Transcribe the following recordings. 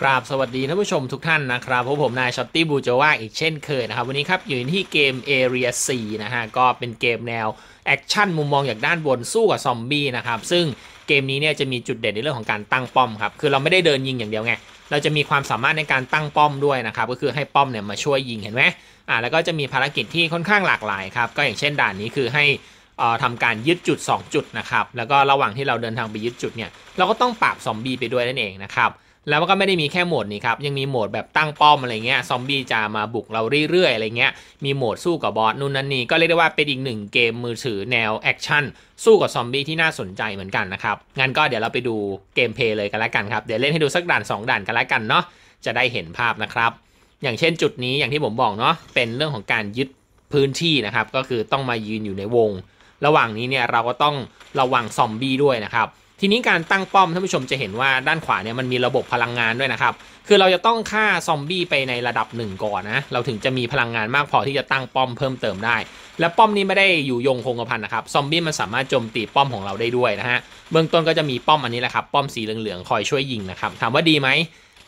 กราบสวัสดีท่านผู้ชมทุกท่านนะครับพบผมนายช็อตตี้บูจว่าอีกเช่นเคยนะครับวันนี้ครับอยู่ที่เกม Area 4 นะฮะก็เป็นเกมแนวแอคชั่นมุมมองจากด้านบนสู้กับซอมบี้นะครับซึ่งเกมนี้เนี่ยจะมีจุดเด่นในเรื่องของการตั้งป้อมครับ คือเราไม่ได้เดินยิงอย่างเดียวไง เราจะมีความสามารถในการตั้งป้อมด้วยนะครับ ก็คือให้ป้อมเนี่ยมาช่วยยิงเห็นไหมอ่าแล้วก็จะมีภารกิจที่ค่อนข้างหลากหลายครับก็อย่างเช่น ด่านนี้คือให้ทำาการยึดจุด 2 จุดนะครับแล้วก็ระหว่างที่เราเดินทางไปยึดจุดเนี่ยเราก็ต้องปราบซอมบี้ไปด้วยนั่นเองนะครับแล้วก็ไม่ได้มีแค่โหมดนี้ครับยังมีโหมดแบบตั้งป้อมอะไรเงี้ยซอมบี้จะมาบุกเราเรื่อยๆอะไรเงี้ย มีโหมดสู้กับบอสนู่นนั่นนี่ก็เรียกได้ว่าเป็นอีกหนึ่งเกมมือถือแนวแอคชั่นสู้กับซอมบี้ที่น่าสนใจเหมือนกันนะครับงั้นก็เดี๋ยวเราไปดูเกมเพลย์เลยกันละกันครับเดี๋ยวเล่นให้ดูสักด่าน 2ด่านกันละกันเนาะจะได้เห็นภาพนะครับ อย่างเช่นจุดนี้อย่างที่ผมบอกเนาะเป็นเรื่องของการยึดพื้นที่นะครับก็คือต้องมายืนอยู่ในวง ระหว่างนี้เนี่ยเราก็ต้องระวังซอมบี้ด้วยนะครับทีนี้การตั้งป้อมท่านผู้ชมจะเห็นว่าด้านขวาเนี่ยมันมีระบบพลังงานด้วยนะครับคือเราจะต้องฆ่าซอมบี้ไปในระดับหนึ่งก่อนนะเราถึงจะมีพลังงานมากพอที่จะตั้งป้อมเพิ่มเติมได้ และป้อมนี้ไม่ได้อยู่ยงคงกระพันนะครับซอมบี้มันสามารถโจมตีป้อมของเราได้ด้วยนะฮะเบื้องต้นก็จะมีป้อมอันนี้แหละครับป้อมสีเหลืองๆคอยช่วยยิงนะครับถามว่าดีไหม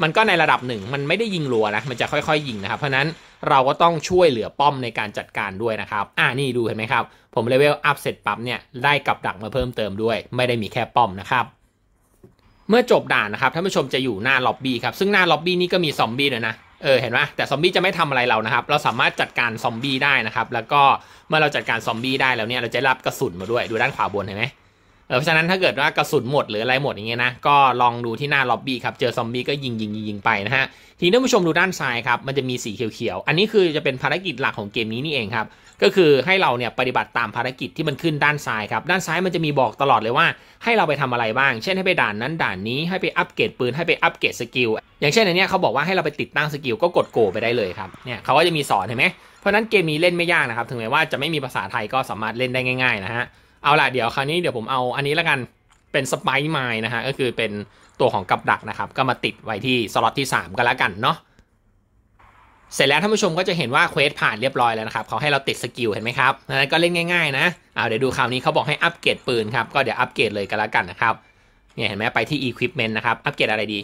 มันก็ในระดับหนึ่งมันไม่ได้ยิงรัวนะมันจะค่อยๆยิงนะครับเพราะนั้นเราก็ต้องช่วยเหลือป้อมในการจัดการด้วยนะครับ อ่านี่ดูเห็นไหมครับ ผมเลเวลอัพเสร็จปั๊บเนี่ยได้กับดักมาเพิ่มเติมด้วย ไม่ได้มีแค่ป้อมนะครับ เมื่อจบด่านนะครับท่านผู้ชมจะอยู่หน้าล็อบบี้ครับซึ่งหน้าล็อบบี้นี่ก็มีซอมบี้เลยนะเออเห็นไหมแต่ซอมบี้จะไม่ทำอะไรเรานะครับ เราสามารถจัดการซอมบี้ได้นะครับแล้วก็เมื่อเราจัดการซอมบี้ได้แล้วเนี่ยเราจะรับกระสุนมาด้วยดูด้านขวาบนเห็นไหมเพราะฉะนั้นถ้าเกิดว่ากระสุนหมดหรืออะไรหมดอย่างเงี้ยนะ ก็ลองดูที่หน้าล็อบบี้ครับ เจอซอมบี้ก็ยิงยิงยิงไปนะฮะทีนี้ผู้ชมดูด้านซ้ายครับ มันจะมีสีเขียว ๆ อันนี้คือจะเป็นภารกิจหลักของเกมนี้นี่เองครับ ก็คือให้เราเนี่ยปฏิบัติตามภารกิจที่มันขึ้นด้านซ้ายครับ ด้านซ้ายมันจะมีบอกตลอดเลยว่า ให้เราไปทำอะไรบ้าง เช่นให้ไปด่านนั้นด่านนี้ให้ไปอัปเกรดปืนให้ไปอัปเกรดสกิลอย่างเช่นอันเนี้ยเขาบอกว่าให้เราไปติดตั้งสกิลก็กดโกไปได้เลยครับเนี่ยเขาก็จะมีสอนเห็นไหมเพราะนั้นเกมนี้เล่นไม่ยากนะครับถึงแม้ว่าจะไม่มีภาษาไทยก็สามารถเล่นได้ง่าย ๆนะฮะเอาล่ะ เดี๋ยวคราวนี้เดี๋ยวผมเอาอันนี้แล้วกันเป็นสไปไมล์นะฮะก็คือเป็นตัวของกับดักนะครับ ก็มาติดไว้ที่สล็อตที่ 3ก็แล้วกันเนาะเสร็จแล้วท่านผู้ชมก็จะเห็นว่าเควสผ่านเรียบร้อยแล้วนะครับ เขาให้เราติดสกิลเห็นไหมครับนั้นก็เล่นง่ายๆ นะเอาเดี๋ยวดูคราวนี้เขาบอกให้อัปเกรดปืนครับ ก็เดี๋ยวอัปเกรดเลยก็แล้วกันนะครับเนี่ยเห็นไหมไปที่ Equipment นะครับอัปเกรดอะไรดี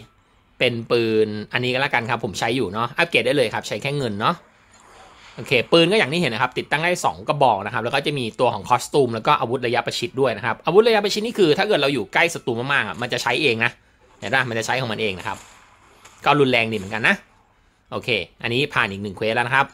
เป็นปืนอันนี้ก็แล้วกันครับผมใช้อยู่เนาะอัปเกรดได้เลยครับใช้แค่เงินเนาะโอเคปืนก็อย่างที่เห็นนะครับ ติดตั้งได้ 2 กระบอกนะครับ แล้วก็จะมีตัวของคอสตูมแล้วก็อาวุธระยะประชิดด้วยนะครับอาวุธระยะประชิดนี่คือถ้าเกิดเราอยู่ใกล้ศัตรูมากๆมันจะใช้เองนะเห็นป่ะมันจะใช้ของมันเองนะครับ ก็รุนแรงดีเหมือนกันนะโอเคอันนี้ผ่านอีกหนึ่งเควสแล้วนะครับ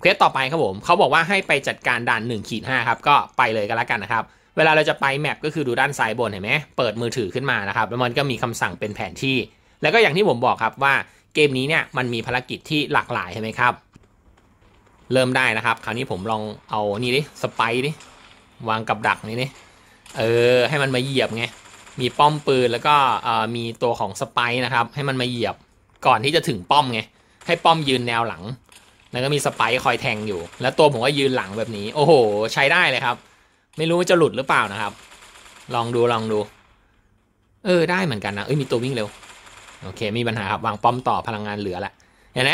เควสต่อไปครับผมเขาบอกว่าให้ไปจัดการด่าน1ขีด5ครับก็ไปเลยก็แล้วกันนะครับเวลาเราจะไปแมปก็คือดูด้านซ้ายบนเห็นไหมเปิดมือถือขึ้นมานะครับแล้วมันก็มีคำสั่งเป็นแผนที่ แล้วก็อย่างที่ผมบอกครับว่าเกมนี้เนี่ยมันมีภารกิจที่หลากหลายใช่ไหมครับเริ่มได้นะครับคราวนี้ผมลองเอานี่ดิสไปดิวางกับดักนี่ดิเออให้มันมาเหยียบไงมีป้อมปืนแล้วก็มีตัวของสไปนะครับ ให้มันมาเหยียบก่อนที่จะถึงป้อมไงให้ป้อมยืนแนวหลังแล้วก็มีสไปคอยแทงอยู่แล้วตัวผมก็ยืนหลังแบบนี้โอ้โห ใช้ได้เลยครับ ไม่รู้จะหลุดหรือเปล่านะครับลองดูลองดู เออได้เหมือนกันนะเอ้ยมีตัววิ่งเร็วโอเค มีปัญหาครับวางป้อมต่อพลังงานเหลือละเห็นไหม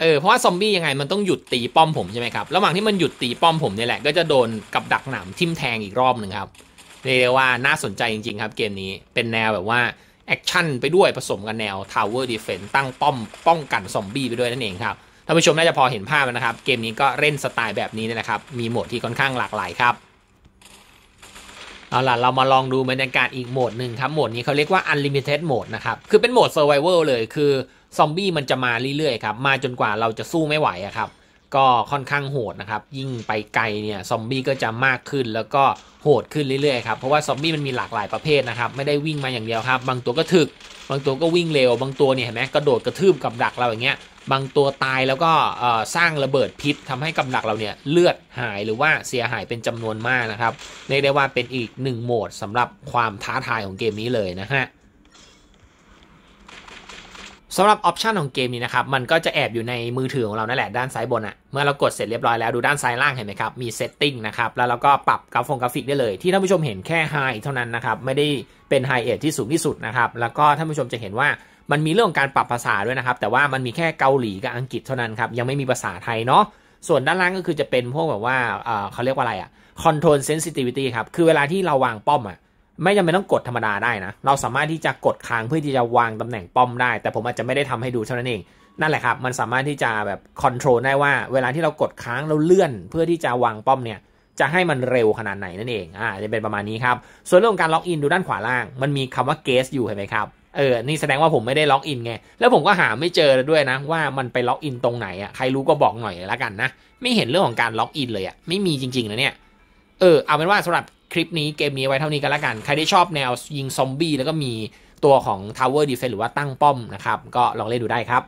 เออเพราะว่าซอมบี้ยังไงมันต้องหยุดตีป้อมผมใช่ไหมครับ ระหว่างที่มันหยุดตีป้อมผมเนี่ยแหละก็จะโดนกับดักหนามทิ่มแทงอีกรอบหนึ่งครับเรียกว่าน่าสนใจจริงๆครับเกมนี้เป็นแนวแบบว่าแอคชั่นไปด้วยผสมกับแนวท t ว w e r d e f ฟเ s นตั้งป้อมป้องกันซอมบี้ไปด้วยนั่นเองครับ ท่านผู้ชมน่าจะพอเห็นภาพนะครับเกมนี้ก็เล่นสไตล์แบบนี้นะครับ มีโหมดที่ค่อนข้างหลากหลายครับเอาล่ะเรามาลองดูบรรยากาศอีกโหมดหนึ่งครับโหมดนี้เขาเรียกว่า Unlimited Mode นะครับคือเป็นโหมด Survival เลยคือซอมบี้มันจะมาเรื่อยๆครับ มาจนกว่าเราจะสู้ไม่ไหวครับ ก็ค่อนข้างโหดนะครับ ยิ่งไปไกลเนี่ยซอมบี้ก็จะมากขึ้นแล้วก็โหดขึ้นเรื่อยๆครับ เพราะว่าซอมบี้มันมีหลากหลายประเภทนะครับ ไม่ได้วิ่งมาอย่างเดียวครับ บางตัวก็ถึก บางตัวก็วิ่งเร็ว บางตัวเนี่ยเห็นไหมกระโดดกระทืบกับดักเราอย่างเงี้ย บางตัวตายแล้วก็สร้างระเบิดพิษทำให้กับดักเราเนี่ยเลือดหายหรือว่าเสียหายเป็นจำนวนมากนะครับเรียกได้ว่าเป็นอีกหนึ่งโหมดสำหรับความท้าทายของเกมนี้เลยนะฮะสำหรับออปชันของเกมนี้นะครับ มันก็จะแอบอยู่ในมือถือของเรานั่นแหละด้านซ้ายบนอะเมื่อเรากดเสร็จเรียบร้อยแล้วดูด้านซ้ายล่างเห็นไหมครับ มีเซตติ้งนะครับ แล้วเราก็ปรับกราฟงกราฟิกได้เลย ที่ท่านผู้ชมเห็นแค่ไฮเท่านั้นนะครับ ไม่ได้เป็นไฮเอทที่สูงที่สุดนะครับ แล้วก็ท่านผู้ชมจะเห็นว่ามันมีเรื่องการปรับภาษาด้วยนะครับ แต่ว่ามันมีแค่เกาหลีกับอังกฤษเท่านั้นครับ ยังไม่มีภาษาไทยเนาะ ส่วนด้านล่างก็คือจะเป็นพวกแบบว่าเขาเรียกว่าอะไรอะคอนโทรลเซนซิทิวิตี้ครับ คือเวลาที่เราวางป้อมอะไม่จำเป็นต้องกดธรรมดาได้นะ เราสามารถที่จะกดค้างเพื่อที่จะวางตำแหน่งป้อมได้ แต่ผมอาจจะไม่ได้ทำให้ดูเท่านั้นเอง นั่นแหละครับ มันสามารถที่จะแบบคอนโทรลได้ว่า เวลาที่เรากดค้างเราเลื่อน เพื่อที่จะวางป้อมเนี่ย จะให้มันเร็วขนาดไหนนั่นเอง อ่า จะเป็นประมาณนี้ครับ ส่วนเรื่องการล็อกอินดูด้านขวาล่าง มันมีคำว่าเกสอยู่เห็นไหมครับ เออ นี่แสดงว่าผมไม่ได้ล็อกอินไง แล้วผมก็หาไม่เจอด้วยนะว่ามันไปล็อกอินตรงไหนอ่ะ ใครรู้ก็บอกหน่อยละกันนะ ไม่เห็นเรื่องของการล็อกอินเลยอ่ะ ไม่มีจริงๆนะเนี่ย เออ เอาเป็นว่าสำหรับคลิปนี้เกมนี้ไว้เท่านี้กันละกัน ใครที่ชอบแนว ยิงซอมบี้แล้วก็มีตัวของ Tower Defense หรือว่าตั้งป้อมนะครับ ก็ลองเล่นดูได้ครับ